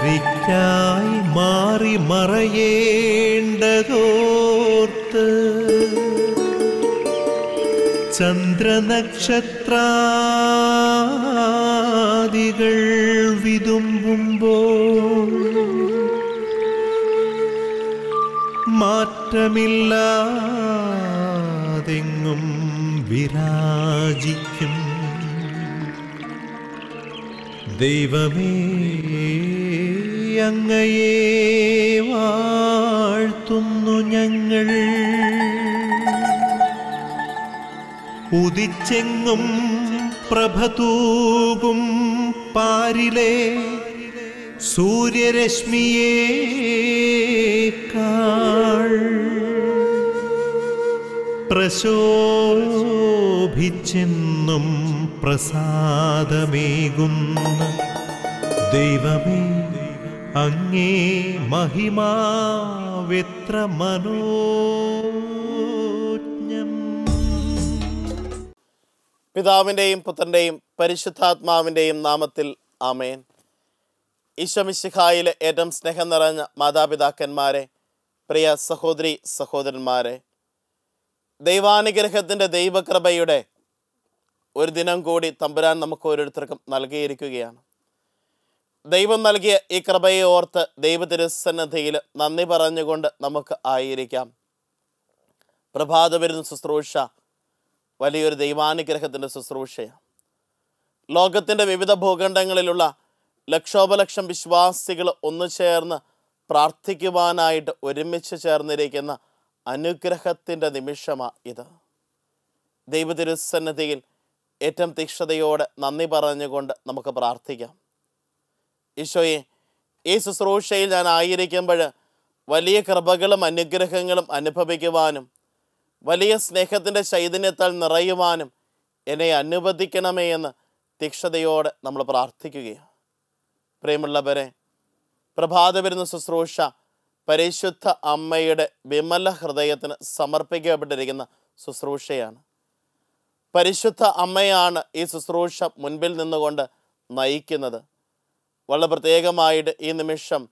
ചെറിക്കായി മാറി മറയേണ്ടതോർത്ത് ചന്ദ്രനക്ഷത്രാദികൾ വിതുമ്പുമ്പോൾ മാറ്റമില്ലാതെങ്ങും വിരാജിക്കും ദൈവമേ അങ്ങയെ വാഴ്ത്തുന്നു ഞങ്ങൾ ഉദിച്ചെങ്ങും പ്രഭതൂകും പാരിലെ സൂര്യരശ്മിയേ കാൾ പ്രശോഭിച്ചെന്നും പ്രസാദമേകുന്ന ദൈവമേ അങ്ങേ മഹിമാവിത്ര മനോജ്ഞം പിതാവിൻ്റെയും പുത്രൻ്റെയും പരിശുദ്ധാത്മാവിൻ്റെയും നാമത്തിൽ ആമേൻ ഈശ്വമിശിഹായിലെ ഏറ്റവും സ്നേഹം നിറഞ്ഞ മാതാപിതാക്കന്മാരെ പ്രിയ സഹോദരി സഹോദരന്മാരെ ദൈവാനുഗ്രഹത്തിൻ്റെ ദൈവകൃപയുടെ ഒരു ദിനം കൂടി തമ്പുരാൻ നമുക്ക് ഓരോരുത്തർക്കും നൽകിയിരിക്കുകയാണ് ദൈവം നൽകിയ ഈ കൃപയെ ഓർത്ത് ദൈവതിരുസന്നദ്ധിയിൽ നന്ദി പറഞ്ഞുകൊണ്ട് നമുക്ക് ആയിരിക്കാം പ്രഭാത വരുന്ന ശുശ്രൂഷ വലിയൊരു ദൈവാനുഗ്രഹത്തിൻ്റെ ശുശ്രൂഷയാണ് ലോകത്തിൻ്റെ വിവിധ ഭൂഖണ്ഡങ്ങളിലുള്ള ലക്ഷോപലക്ഷം വിശ്വാസികൾ ഒന്നു ചേർന്ന് പ്രാർത്ഥിക്കുവാനായിട്ട് ഒരുമിച്ച് ചേർന്നിരിക്കുന്ന അനുഗ്രഹത്തിൻ്റെ നിമിഷമാണ് ഇത് ദൈവതിരുസന്നദ്ധിയിൽ ഏറ്റവും തീക്ഷതയോടെ നന്ദി പറഞ്ഞുകൊണ്ട് നമുക്ക് പ്രാർത്ഥിക്കാം ഈശോയെ ഈ ശുശ്രൂഷയിൽ ഞാൻ ആയിരിക്കുമ്പോൾ വലിയ കൃപകളും അനുഗ്രഹങ്ങളും അനുഭവിക്കുവാനും വലിയ സ്നേഹത്തിൻ്റെ ചൈതന്യത്താൽ നിറയുവാനും എന്നെ അനുവദിക്കണമേ എന്ന് തീക്ഷതയോടെ നമ്മൾ പ്രാർത്ഥിക്കുകയാണ് പ്രിയമുള്ളവരെ പ്രഭാത വരുന്ന ശുശ്രൂഷ പരിശുദ്ധ അമ്മയുടെ വിമല ഹൃദയത്തിന് സമർപ്പിക്കപ്പെട്ടിരിക്കുന്ന ശുശ്രൂഷയാണ് പരിശുദ്ധ അമ്മയാണ് ഈ ശുശ്രൂഷ മുൻപിൽ നിന്നുകൊണ്ട് നയിക്കുന്നത് വളരെ പ്രത്യേകമായിട്ട് ഈ നിമിഷം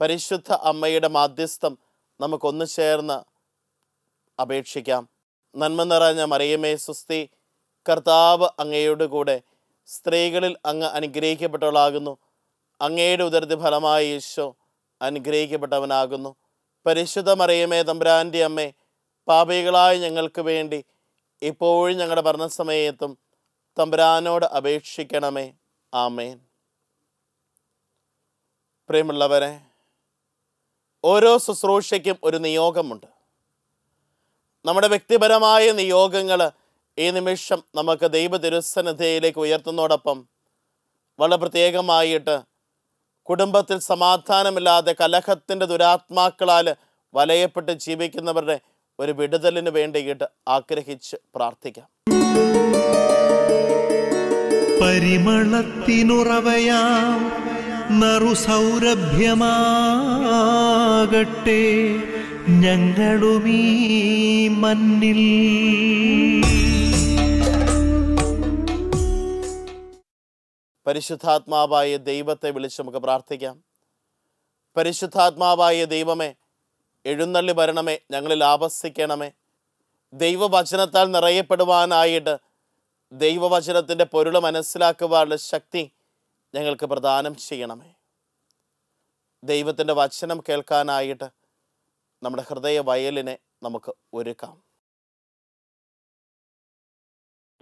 പരിശുദ്ധ അമ്മയുടെ മാധ്യസ്ഥം നമുക്കൊന്ന് ചേർന്ന് അപേക്ഷിക്കാം നന്മ നിറഞ്ഞ മറിയമേ സുസ്തി കർത്താവ് അങ്ങയുടെ കൂടെ സ്ത്രീകളിൽ അങ്ങ് അനുഗ്രഹിക്കപ്പെട്ടവളാകുന്നു അങ്ങയുടെ ഉദരത്തി ഫലമായ ഈശോ അനുഗ്രഹിക്കപ്പെട്ടവനാകുന്നു പരിശുദ്ധ മറിയമേ തമ്പുരാൻ്റെ അമ്മേ പാപികളായ ഞങ്ങൾക്ക് വേണ്ടി ഇപ്പോഴും ഞങ്ങളുടെ ഭരണസമയത്തും തമ്പുരാനോട് അപേക്ഷിക്കണമേ ആമേൻ പ്രിയമുള്ളവരെ ഓരോ ശുശ്രൂഷയ്ക്കും ഒരു നിയോഗമുണ്ട് നമ്മുടെ വ്യക്തിപരമായ നിയോഗങ്ങൾ ഈ നിമിഷം നമുക്ക് ദൈവ തിരുസന്നിധിയിലേക്ക് ഉയർത്തുന്നതോടൊപ്പം വളരെ പ്രത്യേകമായിട്ട് കുടുംബത്തിൽ സമാധാനമില്ലാതെ കലഹത്തിൻ്റെ ദുരാത്മാക്കളാൽ വലയപ്പെട്ട് ജീവിക്കുന്നവരുടെ ഒരു വിടുതലിന് വേണ്ടിയിട്ട് ആഗ്രഹിച്ച് പ്രാർത്ഥിക്കാം പരിമളത്തിനുറവയാം നറുസൗരഭ്യമാകട്ടെ ഞങ്ങളുമീ മന്നിൽ പരിശുദ്ധാത്മാവായ ദൈവത്തെ വിളിച്ച് നമുക്ക് പ്രാർത്ഥിക്കാം പരിശുദ്ധാത്മാവായ ദൈവമേ എഴുന്നള്ളി വരണമേ ഞങ്ങളിൽ ആപസിക്കണമേ ദൈവവചനത്താൽ നിറയപ്പെടുവാനായിട്ട് ദൈവവചനത്തിൻ്റെ പൊരുൾ മനസ്സിലാക്കുവാനുള്ള ശക്തി ഞങ്ങൾക്ക് പ്രദാനം ചെയ്യണമേ ദൈവത്തിൻ്റെ വചനം കേൾക്കാനായിട്ട് നമ്മുടെ ഹൃദയ വയലിനെ നമുക്ക് ഒരുക്കാം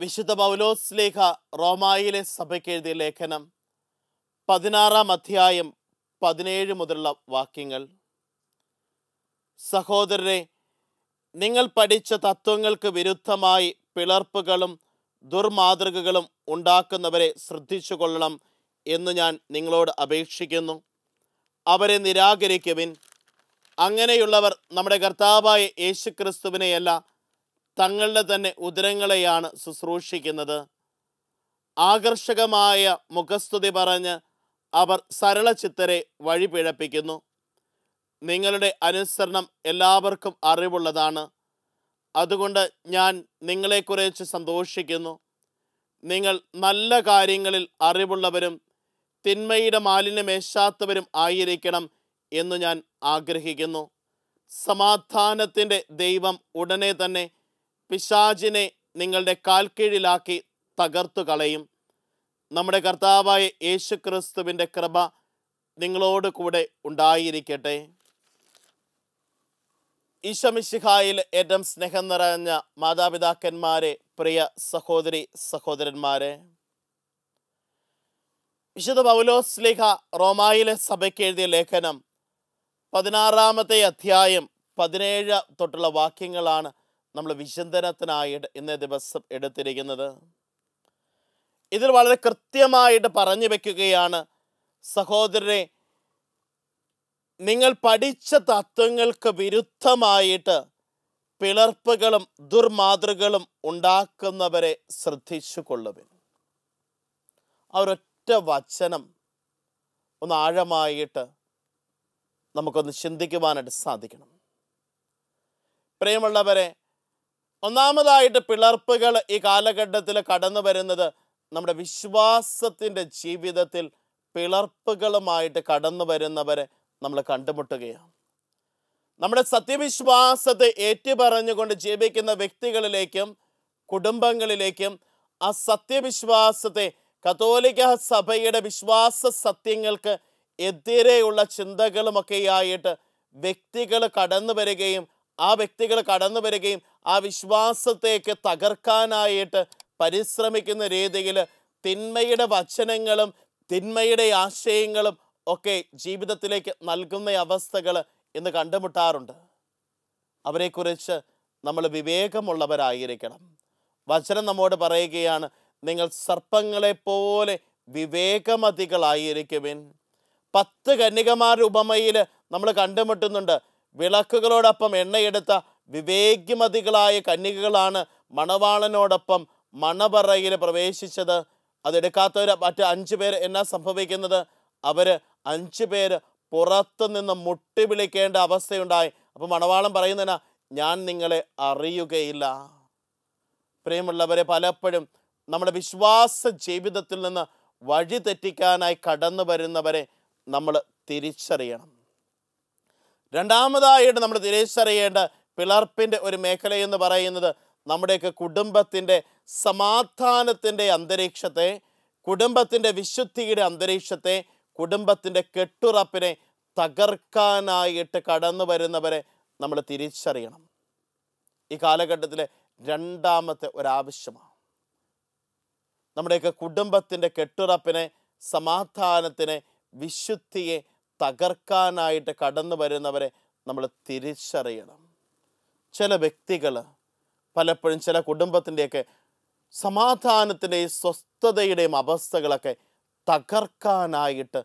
വിശുദ്ധ പൗലോസ് ലേഖ റോമായിലെ സഭയ്ക്ക് എഴുതിയ ലേഖനം പതിനാറാം അധ്യായം പതിനേഴ് മുതലുള്ള വാക്യങ്ങൾ സഹോദരരെ നിങ്ങൾ പഠിച്ച തത്വങ്ങൾക്ക് വിരുദ്ധമായി പിളർപ്പുകളും ദുർമാതൃകകളും ഉണ്ടാക്കുന്നവരെ ശ്രദ്ധിച്ചു കൊള്ളണം എന്ന് ഞാൻ നിങ്ങളോട് അപേക്ഷിക്കുന്നു അവരെ നിരാകരിക്കുവിൻ അങ്ങനെയുള്ളവർ നമ്മുടെ കർത്താവായ ക്രിസ്തുവിനെയല്ല തങ്ങളുടെ തന്നെ ഉദരങ്ങളെയാണ് ശുശ്രൂഷിക്കുന്നത് ആകർഷകമായ മുഖസ്തുതി പറഞ്ഞ് അവർ സരളചിത്തരെ വഴിപിഴപ്പിക്കുന്നു നിങ്ങളുടെ അനുസരണം എല്ലാവർക്കും അറിവുള്ളതാണ് അതുകൊണ്ട് ഞാൻ നിങ്ങളെക്കുറിച്ച് സന്തോഷിക്കുന്നു നിങ്ങൾ നല്ല കാര്യങ്ങളിൽ അറിവുള്ളവരും തിന്മയുടെ മാലിന്യമേശാത്തവരും ആയിരിക്കണം എന്നു ഞാൻ ആഗ്രഹിക്കുന്നു സമാധാനത്തിൻ്റെ ദൈവം ഉടനെ തന്നെ പിശാജിനെ നിങ്ങളുടെ കാൽക്കീഴിലാക്കി തകർത്തു കളയും നമ്മുടെ കർത്താവായ യേശു ക്രിസ്തുവിൻ്റെ കൃപ നിങ്ങളോട് കൂടെ ഉണ്ടായിരിക്കട്ടെ ഈശമിശിഹായിൽ ഏറ്റവും സ്നേഹം നിറഞ്ഞ മാതാപിതാക്കന്മാരെ പ്രിയ സഹോദരി സഹോദരന്മാരെ വിശുദ്ധ പൗലോസ് ലേഖ റോമായിലെ സഭയ്ക്ക് എഴുതിയ ലേഖനം പതിനാറാമത്തെ അധ്യായം പതിനേഴ് തൊട്ടുള്ള വാക്യങ്ങളാണ് നമ്മൾ വിചിന്തനത്തിനായി ഇന്നേ ദിവസം എടുത്തിരിക്കുന്നത് ഇതിൽ വളരെ കൃത്യമായിട്ട് പറഞ്ഞു വയ്ക്കുകയാണ് സഹോദരനെ നിങ്ങൾ പഠിച്ച തത്വങ്ങൾക്ക് വിരുദ്ധമായിട്ട് പിളർപ്പുകളും ദുർമാതൃകളും ഉണ്ടാക്കുന്നവരെ ശ്രദ്ധിച്ചു കൊള്ളുവിൻ അവരൊറ്റ ഒരൊറ്റ വചനം ഒന്ന് ആഴമായിട്ട് നമുക്കൊന്ന് ചിന്തിക്കുവാനായിട്ട് സാധിക്കണം പ്രിയമുള്ളവരെ ഒന്നാമതായിട്ട് പിളർപ്പുകൾ ഈ കാലഘട്ടത്തിൽ കടന്നു വരുന്നത് നമ്മുടെ വിശ്വാസത്തിൻ്റെ ജീവിതത്തിൽ പിളർപ്പുകളുമായിട്ട് കടന്നു വരുന്നവരെ നമ്മൾ കണ്ടുമുട്ടുകയാണ് നമ്മുടെ സത്യവിശ്വാസത്തെ ഏറ്റുപറഞ്ഞുകൊണ്ട് ജീവിക്കുന്ന വ്യക്തികളിലേക്കും കുടുംബങ്ങളിലേക്കും ആ സത്യവിശ്വാസത്തെ കത്തോലിക്ക സഭയുടെ വിശ്വാസ സത്യങ്ങൾക്ക് എതിരെയുള്ള ചിന്തകളുമൊക്കെയായിട്ട് വ്യക്തികൾ കടന്നു വരികയും ആ വ്യക്തികൾ കടന്നു വരികയും ആ വിശ്വാസത്തേക്ക് തകർക്കാനായിട്ട് പരിശ്രമിക്കുന്ന രീതിയിൽ തിന്മയുടെ വചനങ്ങളും തിന്മയുടെ ആശയങ്ങളും ഒക്കെ ജീവിതത്തിലേക്ക് നൽകുന്ന അവസ്ഥകൾ ഇന്ന് കണ്ടുമുട്ടാറുണ്ട് അവരെക്കുറിച്ച് നമ്മൾ വിവേകമുള്ളവരായിരിക്കണം വചനം നമ്മോട് പറയുകയാണ് നിങ്ങൾ സർപ്പങ്ങളെപ്പോലെ വിവേകമതികളായിരിക്കുവിൻ പത്ത് കന്യകമാരുടെ ഉപമയിൽ നമ്മൾ കണ്ടുമുട്ടുന്നുണ്ട് വിളക്കുകളോടൊപ്പം എണ്ണയെടുത്ത വിവേകമതികളായ കന്യകകളാണ് മണവാളനോടൊപ്പം മണപറയിൽ പ്രവേശിച്ചത് അതെടുക്കാത്തവർ മറ്റ് അഞ്ച് പേര് എന്നാ സംഭവിക്കുന്നത് അവർ അഞ്ച് പേര് പുറത്തു നിന്ന് മുട്ടി വിളിക്കേണ്ട അവസ്ഥയുണ്ടായി അപ്പോൾ മണവാളം പറയുന്നതിനാ ഞാൻ നിങ്ങളെ അറിയുകയില്ല പ്രിയമുള്ളവരെ പലപ്പോഴും നമ്മുടെ വിശ്വാസ ജീവിതത്തിൽ നിന്ന് വഴി തെറ്റിക്കാനായി കടന്നു വരുന്നവരെ നമ്മൾ തിരിച്ചറിയണം രണ്ടാമതായിട്ട് നമ്മൾ തിരിച്ചറിയേണ്ട പിളർപ്പിൻ്റെ ഒരു മേഖലയെന്ന് പറയുന്നത് നമ്മുടെയൊക്കെ കുടുംബത്തിൻ്റെ സമാധാനത്തിൻ്റെ അന്തരീക്ഷത്തെ കുടുംബത്തിൻ്റെ വിശുദ്ധിയുടെ അന്തരീക്ഷത്തെ കുടുംബത്തിൻ്റെ കെട്ടുറപ്പിനെ തകർക്കാനായിട്ട് കടന്നു വരുന്നവരെ നമ്മൾ തിരിച്ചറിയണം ഈ കാലഘട്ടത്തിലെ രണ്ടാമത്തെ ഒരാവശ്യമാണ് നമ്മുടെയൊക്കെ കുടുംബത്തിൻ്റെ കെട്ടുറപ്പിനെ സമാധാനത്തിനെ വിശുദ്ധിയെ തകർക്കാനായിട്ട് കടന്നു വരുന്നവരെ നമ്മൾ തിരിച്ചറിയണം ചില വ്യക്തികൾ പലപ്പോഴും ചില കുടുംബത്തിൻ്റെയൊക്കെ സമാധാനത്തിൻ്റെയും സ്വസ്ഥതയുടെയും അവസ്ഥകളൊക്കെ തകർക്കാനായിട്ട്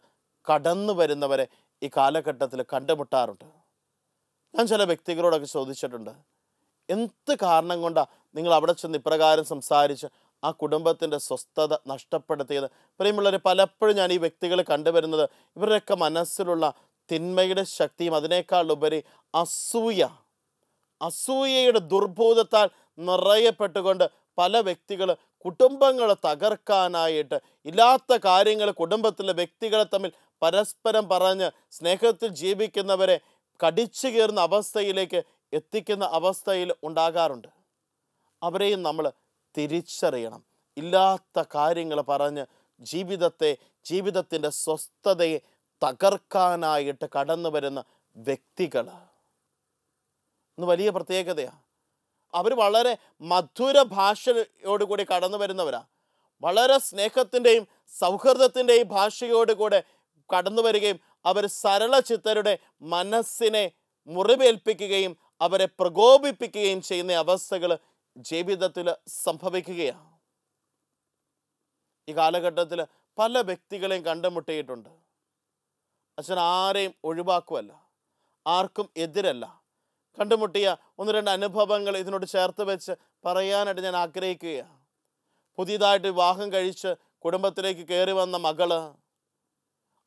കടന്നു വരുന്നവരെ ഈ കാലഘട്ടത്തിൽ കണ്ടുമുട്ടാറുണ്ട് ഞാൻ ചില വ്യക്തികളോടൊക്കെ ചോദിച്ചിട്ടുണ്ട് എന്ത് കാരണം കൊണ്ടാണ് നിങ്ങൾ അവിടെ ചെന്ന് ഇപ്രകാരം സംസാരിച്ച് ആ കുടുംബത്തിൻ്റെ സ്വസ്ഥത നഷ്ടപ്പെടുത്തിയത് പ്രിയമുള്ളവർ പലപ്പോഴും ഞാൻ ഈ വ്യക്തികൾ കണ്ടുവരുന്നത് ഇവരുടെയൊക്കെ മനസ്സിലുള്ള തിന്മയുടെ ശക്തിയും ഉപരി അസൂയ അസൂയയുടെ ദുർബോധത്താൽ നിറയപ്പെട്ടുകൊണ്ട് പല വ്യക്തികൾ കുടുംബങ്ങളെ തകർക്കാനായിട്ട് ഇല്ലാത്ത കാര്യങ്ങൾ കുടുംബത്തിലെ വ്യക്തികളെ തമ്മിൽ പരസ്പരം പറഞ്ഞ് സ്നേഹത്തിൽ ജീവിക്കുന്നവരെ കടിച്ചു കയറുന്ന അവസ്ഥയിലേക്ക് എത്തിക്കുന്ന അവസ്ഥയിൽ ഉണ്ടാകാറുണ്ട് അവരെയും നമ്മൾ തിരിച്ചറിയണം ഇല്ലാത്ത കാര്യങ്ങൾ പറഞ്ഞ് ജീവിതത്തെ ജീവിതത്തിൻ്റെ സ്വസ്ഥതയെ തകർക്കാനായിട്ട് കടന്നു വരുന്ന വ്യക്തികൾ ഇന്ന് വലിയ പ്രത്യേകതയാണ് അവർ വളരെ മധുര ഭാഷയോടുകൂടി കടന്നു വരുന്നവരാ വളരെ സ്നേഹത്തിൻ്റെയും സൗഹൃദത്തിൻ്റെയും ഭാഷയോടുകൂടെ കടന്നു വരികയും അവർ സരള ചിത്തരുടെ മനസ്സിനെ മുറിവേൽപ്പിക്കുകയും അവരെ പ്രകോപിപ്പിക്കുകയും ചെയ്യുന്ന അവസ്ഥകൾ ജീവിതത്തിൽ സംഭവിക്കുകയാണ് ഈ കാലഘട്ടത്തിൽ പല വ്യക്തികളെയും കണ്ടുമുട്ടിയിട്ടുണ്ട് അച്ഛൻ ആരെയും ഒഴിവാക്കുമല്ല ആർക്കും എതിരല്ല കണ്ടുമുട്ടിയ ഒന്ന് രണ്ട് അനുഭവങ്ങൾ ഇതിനോട് ചേർത്ത് വെച്ച് പറയാനായിട്ട് ഞാൻ ആഗ്രഹിക്കുകയാണ് പുതിയതായിട്ട് വിവാഹം കഴിച്ച് കുടുംബത്തിലേക്ക് കയറി വന്ന മകള്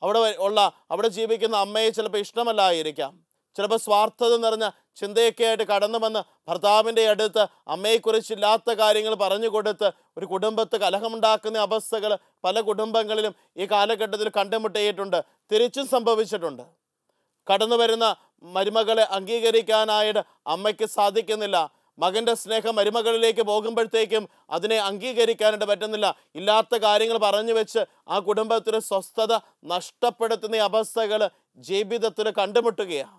അവിടെ ഉള്ള അവിടെ ജീവിക്കുന്ന അമ്മയെ ചിലപ്പോൾ ഇഷ്ടമല്ലായിരിക്കാം ചിലപ്പോൾ സ്വാർത്ഥത നിറഞ്ഞ ചിന്തയൊക്കെ ആയിട്ട് കടന്നു വന്ന് ഭർത്താവിൻ്റെ അടുത്ത് അമ്മയെക്കുറിച്ചില്ലാത്ത കാര്യങ്ങൾ പറഞ്ഞു കൊടുത്ത് ഒരു കുടുംബത്ത് കലഹമുണ്ടാക്കുന്ന അവസ്ഥകൾ പല കുടുംബങ്ങളിലും ഈ കാലഘട്ടത്തിൽ കണ്ടുമുട്ടിയിട്ടുണ്ട് തിരിച്ചും സംഭവിച്ചിട്ടുണ്ട് കടന്നു വരുന്ന മരുമകളെ അംഗീകരിക്കാനായിട്ട് അമ്മയ്ക്ക് സാധിക്കുന്നില്ല മകൻ്റെ സ്നേഹം മരുമകളിലേക്ക് പോകുമ്പോഴത്തേക്കും അതിനെ അംഗീകരിക്കാനായിട്ട് പറ്റുന്നില്ല ഇല്ലാത്ത കാര്യങ്ങൾ പറഞ്ഞു വെച്ച് ആ കുടുംബത്തിലെ സ്വസ്ഥത നഷ്ടപ്പെടുത്തുന്ന അവസ്ഥകൾ ജീവിതത്തിൽ കണ്ടുമുട്ടുകയാണ്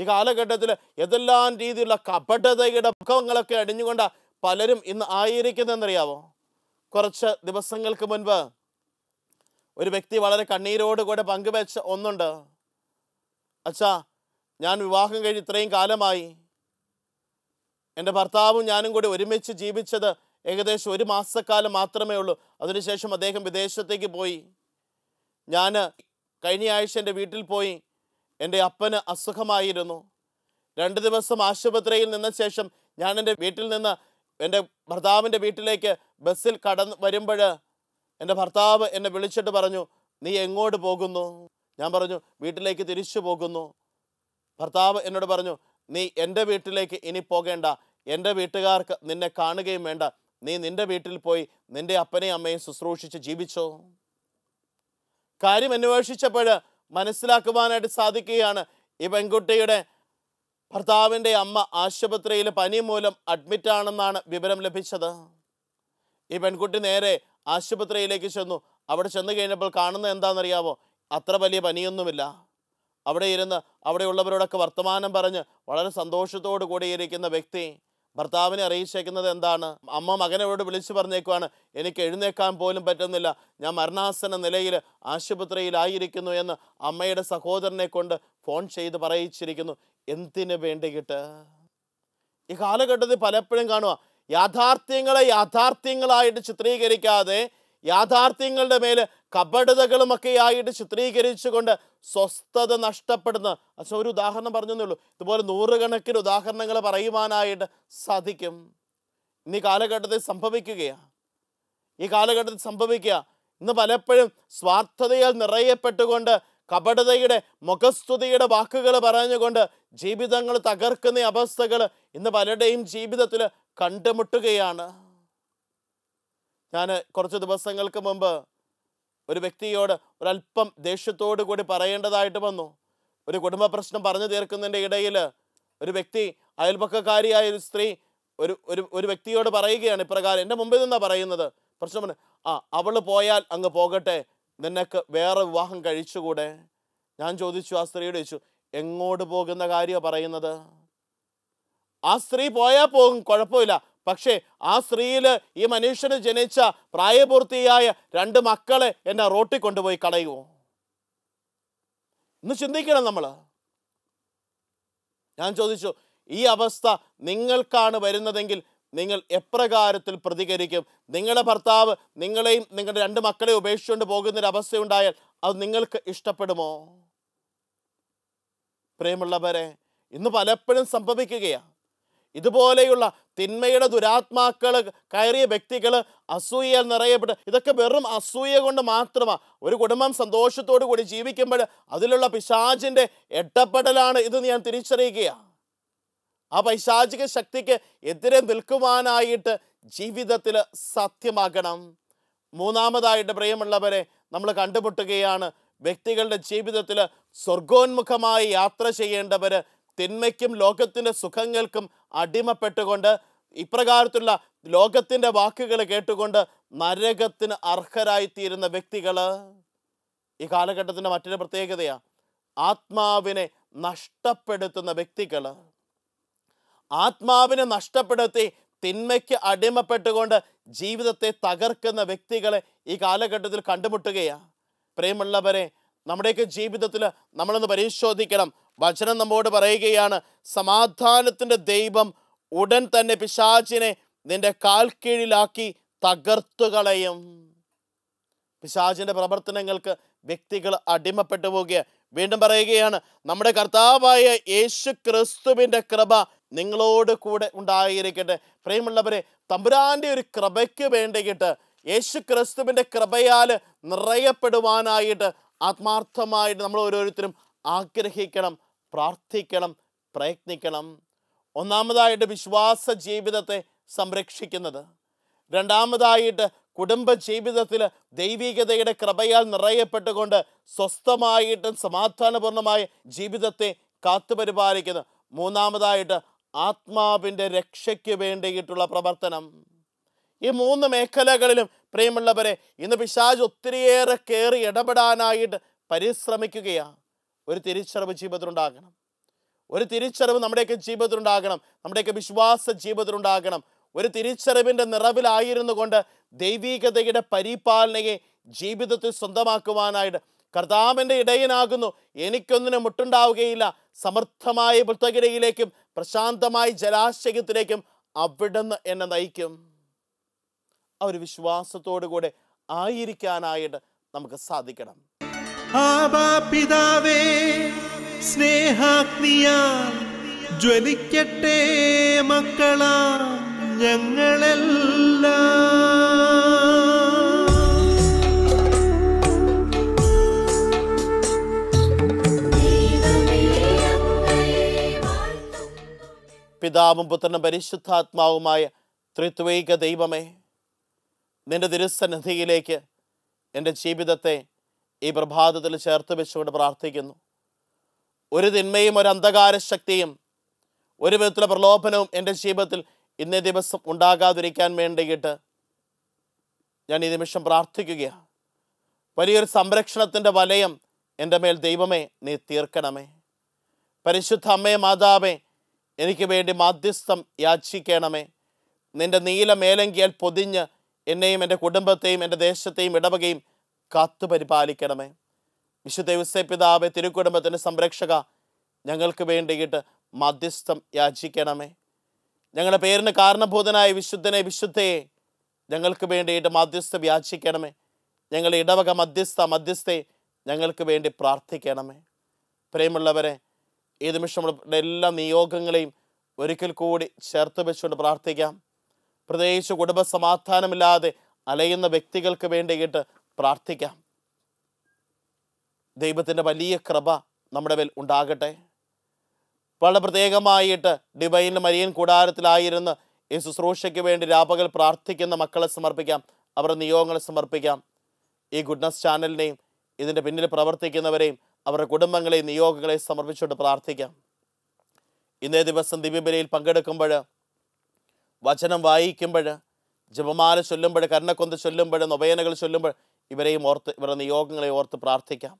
ഈ കാലഘട്ടത്തിൽ ഏതെല്ലാം രീതിയിലുള്ള കപടതയുടെ മുഖങ്ങളൊക്കെ അടിഞ്ഞുകൊണ്ട് പലരും ഇന്ന് ആയിരിക്കുന്നതെന്നറിയാവോ കുറച്ച് ദിവസങ്ങൾക്ക് മുൻപ് ഒരു വ്യക്തി വളരെ കണ്ണീരോട് കൂടെ പങ്കുവെച്ച ഒന്നുണ്ട് അച്ഛാ ഞാൻ വിവാഹം കഴിഞ്ഞ് ഇത്രയും കാലമായി എൻ്റെ ഭർത്താവും ഞാനും കൂടി ഒരുമിച്ച് ജീവിച്ചത് ഏകദേശം ഒരു മാസക്കാലം മാത്രമേ ഉള്ളൂ അതിനുശേഷം അദ്ദേഹം വിദേശത്തേക്ക് പോയി ഞാൻ കഴിഞ്ഞ ആഴ്ച എൻ്റെ വീട്ടിൽ പോയി എൻ്റെ അപ്പന് അസുഖമായിരുന്നു രണ്ട് ദിവസം ആശുപത്രിയിൽ നിന്ന ശേഷം ഞാൻ എൻ്റെ വീട്ടിൽ നിന്ന് എൻ്റെ ഭർത്താവിൻ്റെ വീട്ടിലേക്ക് ബസ്സിൽ കടന്ന് വരുമ്പോൾ എൻ്റെ ഭർത്താവ് എന്നെ വിളിച്ചിട്ട് പറഞ്ഞു നീ എങ്ങോട്ട് പോകുന്നു ഞാൻ പറഞ്ഞു വീട്ടിലേക്ക് തിരിച്ചു പോകുന്നു ഭർത്താവ് എന്നോട് പറഞ്ഞു നീ എൻ്റെ വീട്ടിലേക്ക് ഇനി പോകേണ്ട എൻ്റെ വീട്ടുകാർക്ക് നിന്നെ കാണുകയും വേണ്ട നീ നിൻ്റെ വീട്ടിൽ പോയി നിൻ്റെ അപ്പനെയും അമ്മയും ശുശ്രൂഷിച്ച് ജീവിച്ചോ കാര്യം അന്വേഷിച്ചപ്പോൾ മനസ്സിലാക്കുവാനായിട്ട് സാധിക്കുകയാണ് ഈ പെൺകുട്ടിയുടെ ഭർത്താവിൻ്റെ അമ്മ ആശുപത്രിയിൽ പനി മൂലം അഡ്മിറ്റാണെന്നാണ് വിവരം ലഭിച്ചത് ഈ പെൺകുട്ടി നേരെ ആശുപത്രിയിലേക്ക് ചെന്നു അവിടെ ചെന്ന് കഴിഞ്ഞപ്പോൾ കാണുന്നത് എന്താണെന്നറിയാമോ അത്ര വലിയ പനിയൊന്നുമില്ല അവിടെ ഇരുന്ന് അവിടെയുള്ളവരോടൊക്കെ വർത്തമാനം പറഞ്ഞ് വളരെ സന്തോഷത്തോടു കൂടിയിരിക്കുന്ന വ്യക്തി ഭർത്താവിനെ അറിയിച്ചേക്കുന്നത് എന്താണ് അമ്മ മകനോട് വിളിച്ചു പറഞ്ഞേക്കുവാണ് എനിക്ക് എഴുന്നേക്കാൻ പോലും പറ്റുന്നില്ല ഞാൻ മരണാസന നിലയിൽ ആശുപത്രിയിലായിരിക്കുന്നു എന്ന് അമ്മയുടെ സഹോദരനെ കൊണ്ട് ഫോൺ ചെയ്ത് പറയിച്ചിരിക്കുന്നു എന്തിനു വേണ്ടിയിട്ട് ഈ കാലഘട്ടത്തിൽ പലപ്പോഴും കാണുക യാഥാർത്ഥ്യങ്ങളെ യാഥാർത്ഥ്യങ്ങളായിട്ട് ചിത്രീകരിക്കാതെ യാഥാർത്ഥ്യങ്ങളുടെ മേലെ ആയിട്ട് ചിത്രീകരിച്ചുകൊണ്ട് സ്വസ്ഥത നഷ്ടപ്പെടുന്ന അച്ഛൻ ഒരു ഉദാഹരണം പറഞ്ഞേ ഉള്ളൂ ഇതുപോലെ നൂറുകണക്കിന് ഉദാഹരണങ്ങൾ പറയുവാനായിട്ട് സാധിക്കും ഇന്ന് ഈ കാലഘട്ടത്തിൽ സംഭവിക്കുകയാണ് ഈ കാലഘട്ടത്തിൽ സംഭവിക്കുക ഇന്ന് പലപ്പോഴും സ്വാർത്ഥതയാൽ നിറയപ്പെട്ടുകൊണ്ട് കപടതയുടെ മുഖസ്തുതിയുടെ വാക്കുകൾ പറഞ്ഞുകൊണ്ട് ജീവിതങ്ങൾ തകർക്കുന്ന അവസ്ഥകൾ ഇന്ന് പലരുടെയും ജീവിതത്തിൽ കണ്ടുമുട്ടുകയാണ് ഞാൻ കുറച്ച് ദിവസങ്ങൾക്ക് മുമ്പ് ഒരു വ്യക്തിയോട് ഒരല്പം ദേഷ്യത്തോടു കൂടി പറയേണ്ടതായിട്ട് വന്നു ഒരു കുടുംബ പ്രശ്നം പറഞ്ഞു തീർക്കുന്നതിൻ്റെ ഇടയിൽ ഒരു വ്യക്തി അയൽപക്കക്കാരിയായ ഒരു സ്ത്രീ ഒരു ഒരു ഒരു വ്യക്തിയോട് പറയുകയാണ് ഇപ്രകാരം എൻ്റെ മുമ്പിൽ നിന്നാണ് പറയുന്നത് പ്രശ്നം ആ അവൾ പോയാൽ അങ്ങ് പോകട്ടെ നിനക്ക് വേറെ വിവാഹം കഴിച്ചുകൂടെ ഞാൻ ചോദിച്ചു ആ സ്ത്രീയോട് ചോദിച്ചു എങ്ങോട്ട് പോകുന്ന കാര്യമാണ് പറയുന്നത് ആ സ്ത്രീ പോയാൽ പോകും കുഴപ്പമില്ല പക്ഷേ ആ സ്ത്രീയിൽ ഈ മനുഷ്യന് ജനിച്ച പ്രായപൂർത്തിയായ രണ്ട് മക്കളെ എന്നെ റോട്ടിൽ കൊണ്ടുപോയി കളയുമോ ഇന്ന് ചിന്തിക്കണം നമ്മൾ ഞാൻ ചോദിച്ചു ഈ അവസ്ഥ നിങ്ങൾക്കാണ് വരുന്നതെങ്കിൽ നിങ്ങൾ എപ്രകാരത്തിൽ പ്രതികരിക്കും നിങ്ങളുടെ ഭർത്താവ് നിങ്ങളെയും നിങ്ങളുടെ രണ്ട് മക്കളെയും ഉപേക്ഷിച്ചുകൊണ്ട് പോകുന്നൊരവസ്ഥ ഉണ്ടായാൽ അത് നിങ്ങൾക്ക് ഇഷ്ടപ്പെടുമോ പ്രേമുള്ളവരെ ഇന്ന് പലപ്പോഴും സംഭവിക്കുകയാണ് ഇതുപോലെയുള്ള തിന്മയുടെ ദുരാത്മാക്കൾ കയറിയ വ്യക്തികൾ അസൂയ നിറയപ്പെട്ട് ഇതൊക്കെ വെറും അസൂയ കൊണ്ട് മാത്രമാണ് ഒരു കുടുംബം സന്തോഷത്തോടു കൂടി ജീവിക്കുമ്പോൾ അതിലുള്ള പിശാചിൻ്റെ എട്ടപ്പെടലാണ് ഇത് ഞാൻ തിരിച്ചറിയുകയാണ് ആ പൈശാചിക ശക്തിക്ക് എതിരെ നിൽക്കുവാനായിട്ട് ജീവിതത്തിൽ സത്യമാകണം മൂന്നാമതായിട്ട് പ്രിയമുള്ളവരെ നമ്മൾ കണ്ടുമുട്ടുകയാണ് വ്യക്തികളുടെ ജീവിതത്തിൽ സ്വർഗോന്മുഖമായി യാത്ര ചെയ്യേണ്ടവർ തിന്മയ്ക്കും ലോകത്തിൻ്റെ സുഖങ്ങൾക്കും അടിമപ്പെട്ടുകൊണ്ട് ഇപ്രകാരത്തിലുള്ള ലോകത്തിൻ്റെ വാക്കുകൾ കേട്ടുകൊണ്ട് നരകത്തിന് അർഹരായിത്തീരുന്ന വ്യക്തികൾ ഈ കാലഘട്ടത്തിൻ്റെ മറ്റൊരു പ്രത്യേകതയാണ് ആത്മാവിനെ നഷ്ടപ്പെടുത്തുന്ന വ്യക്തികൾ ആത്മാവിനെ നഷ്ടപ്പെടുത്തി തിന്മയ്ക്ക് അടിമപ്പെട്ടുകൊണ്ട് ജീവിതത്തെ തകർക്കുന്ന വ്യക്തികളെ ഈ കാലഘട്ടത്തിൽ കണ്ടുമുട്ടുകയാണ് പ്രേമുള്ളവരെ നമ്മുടെയൊക്കെ ജീവിതത്തിൽ നമ്മളൊന്ന് പരിശോധിക്കണം വചനം നമ്മോട് പറയുകയാണ് സമാധാനത്തിൻ്റെ ദൈവം ഉടൻ തന്നെ പിശാചിനെ നിന്റെ കാൽ കീഴിലാക്കി തകർത്തു കളയും പിശാചിൻ്റെ പ്രവർത്തനങ്ങൾക്ക് വ്യക്തികൾ അടിമപ്പെട്ടു പോകുക വീണ്ടും പറയുകയാണ് നമ്മുടെ കർത്താവായ യേശു ക്രിസ്തുവിൻ്റെ കൃപ നിങ്ങളോട് കൂടെ ഉണ്ടായിരിക്കട്ടെ പ്രിയമുള്ളവരെ തമ്പുരാൻ്റെ ഒരു കൃപയ്ക്ക് വേണ്ടിയിട്ട് യേശു ക്രിസ്തുവിൻ്റെ കൃപയാൽ നിറയപ്പെടുവാനായിട്ട് ആത്മാർത്ഥമായിട്ട് നമ്മൾ ഓരോരുത്തരും ആഗ്രഹിക്കണം പ്രാർത്ഥിക്കണം പ്രയത്നിക്കണം ഒന്നാമതായിട്ട് വിശ്വാസ ജീവിതത്തെ സംരക്ഷിക്കുന്നത് രണ്ടാമതായിട്ട് കുടുംബ ജീവിതത്തിൽ ദൈവികതയുടെ കൃപയാൽ നിറയപ്പെട്ടുകൊണ്ട് സ്വസ്ഥമായിട്ടും സമാധാനപൂർണമായ ജീവിതത്തെ കാത്തുപരിപാലിക്കുന്നു മൂന്നാമതായിട്ട് ആത്മാവിൻ്റെ രക്ഷയ്ക്ക് വേണ്ടിയിട്ടുള്ള പ്രവർത്തനം ഈ മൂന്ന് മേഖലകളിലും പ്രിയമുള്ളവരെ ഇന്ന് പിശാജ് ഒത്തിരിയേറെ കയറി ഇടപെടാനായിട്ട് പരിശ്രമിക്കുകയാണ് ഒരു തിരിച്ചറിവ് ജീവിതത്തിലുണ്ടാകണം ഒരു തിരിച്ചറിവ് നമ്മുടെയൊക്കെ ജീവിതത്തിലുണ്ടാകണം നമ്മുടെയൊക്കെ വിശ്വാസ ജീവിതത്തിലുണ്ടാകണം ഒരു തിരിച്ചറിവിൻ്റെ നിറവിലായിരുന്നു കൊണ്ട് ദൈവീകതയുടെ പരിപാലനയെ ജീവിതത്തിൽ സ്വന്തമാക്കുവാനായിട്ട് കർത്താവിൻ്റെ ഇടയനാകുന്നു എനിക്കൊന്നിനും മുട്ടുണ്ടാവുകയില്ല സമർത്ഥമായ പുൽത്തകിടയിലേക്കും പ്രശാന്തമായ ജലാശയത്തിലേക്കും അവിടുന്ന് എന്നെ നയിക്കും ആ ഒരു വിശ്വാസത്തോടു കൂടെ ആയിരിക്കാനായിട്ട് നമുക്ക് സാധിക്കണം സ്നേഹാഗ്നിയാ ജ്വലിക്കട്ടെ മക്കളാ ഞങ്ങളെല്ല പിതാവും പുത്രനും പരിശുദ്ധാത്മാവുമായ ത്രിത്വൈക ദൈവമേ നിൻ്റെ തിരുസന്നിധിയിലേക്ക് എൻ്റെ ജീവിതത്തെ ഈ പ്രഭാതത്തിൽ ചേർത്ത് വെച്ചുകൊണ്ട് പ്രാർത്ഥിക്കുന്നു ഒരു തിന്മയും ഒരു അന്ധകാര ശക്തിയും ഒരു വിധത്തിലെ പ്രലോഭനവും എൻ്റെ ജീവിതത്തിൽ ഇന്നേ ദിവസം ഉണ്ടാകാതിരിക്കാൻ വേണ്ടിയിട്ട് ഞാൻ ഈ നിമിഷം പ്രാർത്ഥിക്കുകയാണ് വലിയൊരു സംരക്ഷണത്തിൻ്റെ വലയം എൻ്റെ മേൽ ദൈവമേ നീ തീർക്കണമേ പരിശുദ്ധ അമ്മേ മാതാവേ എനിക്ക് വേണ്ടി മാധ്യസ്ഥം യാചിക്കണമേ നിൻ്റെ നീല മേലങ്കിയാൽ പൊതിഞ്ഞ് എന്നെയും എൻ്റെ കുടുംബത്തെയും എൻ്റെ ദേശത്തെയും ഇടവകയും കാത്തു പരിപാലിക്കണമേ വിശുദ്ധ ദിവസ പിതാവ് തിരുക്കുടുംബത്തിൻ്റെ സംരക്ഷക ഞങ്ങൾക്ക് വേണ്ടിയിട്ട് മധ്യസ്ഥം യാചിക്കണമേ ഞങ്ങളുടെ പേരിന് കാരണഭൂതനായ വിശുദ്ധനെ വിശുദ്ധയെ ഞങ്ങൾക്ക് വേണ്ടിയിട്ട് മധ്യസ്ഥം യാചിക്കണമേ ഞങ്ങളുടെ ഇടവക മധ്യസ്ഥ മധ്യസ്ഥയെ ഞങ്ങൾക്ക് വേണ്ടി പ്രാർത്ഥിക്കണമേ പ്രിയമുള്ളവരെ ഈ നിമിഷം എല്ലാ നിയോഗങ്ങളെയും ഒരിക്കൽ കൂടി ചേർത്ത് വെച്ചുകൊണ്ട് പ്രാർത്ഥിക്കാം പ്രത്യേകിച്ച് കുടുംബസമാധാനമില്ലാതെ അലയുന്ന വ്യക്തികൾക്ക് വേണ്ടിയിട്ട് പ്രാർത്ഥിക്കാം ദൈവത്തിൻ്റെ വലിയ കൃപ നമ്മുടെ മേൽ ഉണ്ടാകട്ടെ വളരെ പ്രത്യേകമായിട്ട് ഡിവൈൻ മരിയൻ കൂടാരത്തിലായിരുന്ന് ഈ ശുശ്രൂഷയ്ക്ക് വേണ്ടി രാപകൽ പ്രാർത്ഥിക്കുന്ന മക്കളെ സമർപ്പിക്കാം അവരുടെ നിയോഗങ്ങളെ സമർപ്പിക്കാം ഈ ഗുഡ്നസ് ചാനലിനെയും ഇതിൻ്റെ പിന്നിൽ പ്രവർത്തിക്കുന്നവരെയും അവരുടെ കുടുംബങ്ങളെയും നിയോഗങ്ങളെയും സമർപ്പിച്ചുകൊണ്ട് പ്രാർത്ഥിക്കാം ഇന്നേ ദിവസം ദിവ്യബലയിൽ പങ്കെടുക്കുമ്പോൾ വചനം വായിക്കുമ്പോൾ ജപമാല ചൊല്ലുമ്പോൾ കരുണക്കൊന്ത് ചൊല്ലുമ്പോൾ നൊബേനകൾ ചൊല്ലുമ്പോൾ ഇവരെയും ഓർത്ത് ഇവരുടെ നിയോഗങ്ങളെ ഓർത്ത് പ്രാർത്ഥിക്കാം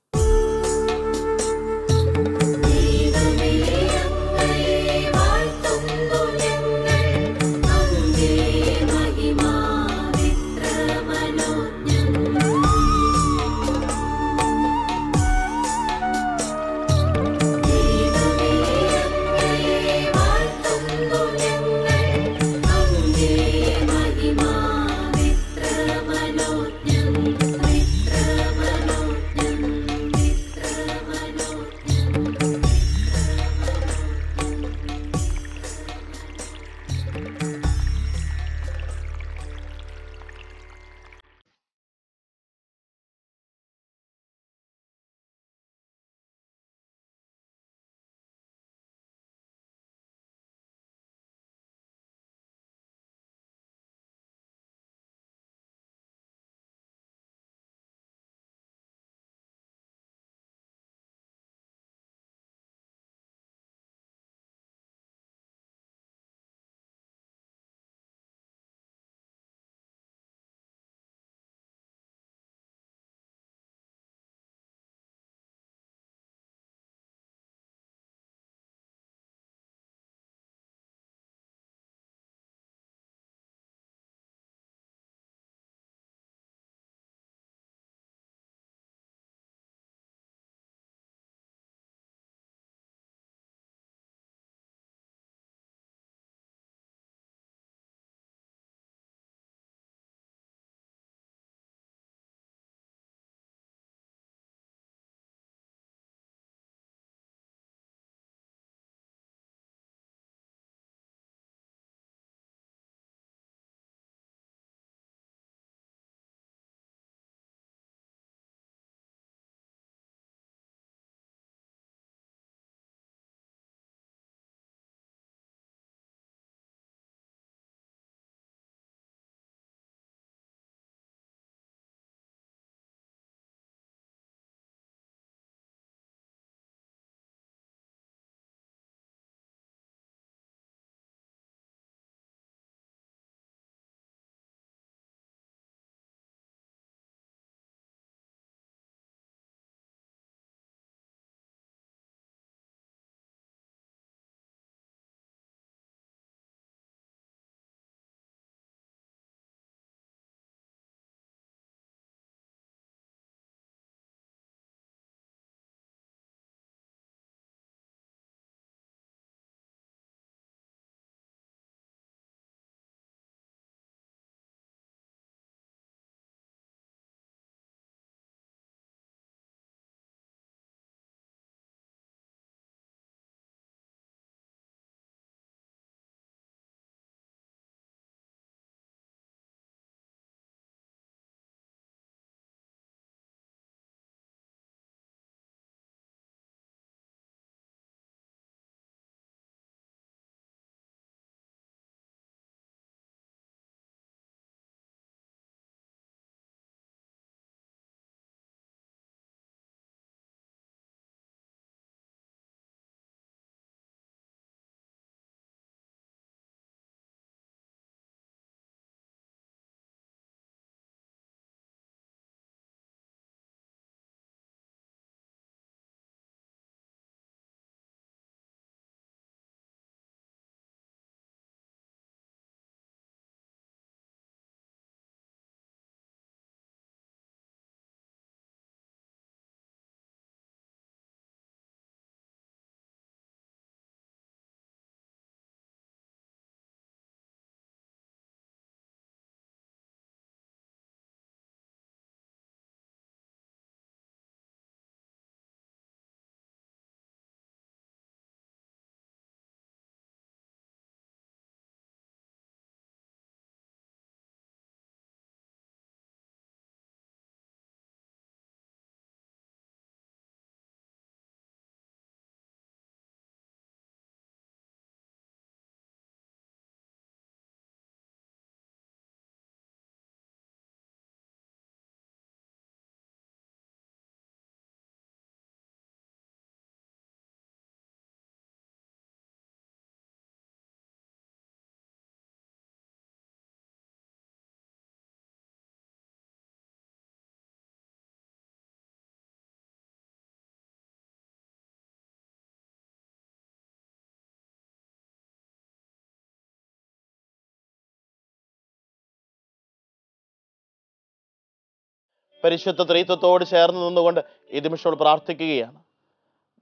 പരിശുദ്ധ ത്രീത്വത്തോട് ചേർന്ന് നിന്നുകൊണ്ട് ഈ നിമിഷം പ്രാർത്ഥിക്കുകയാണ്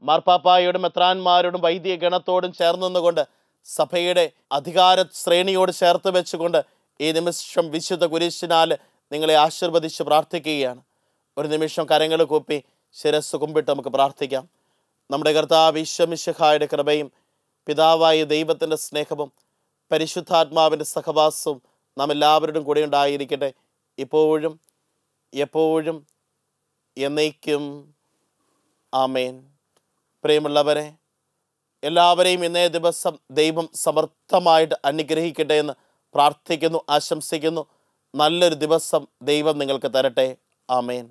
മാർപ്പാപ്പായോടും മെത്രാന്മാരോടും വൈദ്യ ഗണത്തോടും ചേർന്ന് നിന്നുകൊണ്ട് സഭയുടെ അധികാര ശ്രേണിയോട് ചേർത്ത് വെച്ചുകൊണ്ട് ഈ നിമിഷം വിശുദ്ധ കുരിശിനാൽ നിങ്ങളെ ആശീർവദിച്ച് പ്രാർത്ഥിക്കുകയാണ് ഒരു നിമിഷം കരങ്ങൾ കൂപ്പി ശിരസ് കുമ്പിട്ട് നമുക്ക് പ്രാർത്ഥിക്കാം നമ്മുടെ കർത്താവ് ഈശ്വമിശിഹായുടെ കൃപയും പിതാവായ ദൈവത്തിൻ്റെ സ്നേഹവും പരിശുദ്ധാത്മാവിൻ്റെ സഹവാസവും നാം എല്ലാവരുടെയും കൂടെ ഉണ്ടായിരിക്കട്ടെ ഇപ്പോഴും എപ്പോഴും എന്നേക്കും ആമേൻ പ്രിയമുള്ളവരെ എല്ലാവരെയും ഇന്നേ ദിവസം ദൈവം സമർത്ഥമായിട്ട് അനുഗ്രഹിക്കട്ടെ എന്ന് പ്രാർത്ഥിക്കുന്നു ആശംസിക്കുന്നു നല്ലൊരു ദിവസം ദൈവം നിങ്ങൾക്ക് തരട്ടെ ആമേൻ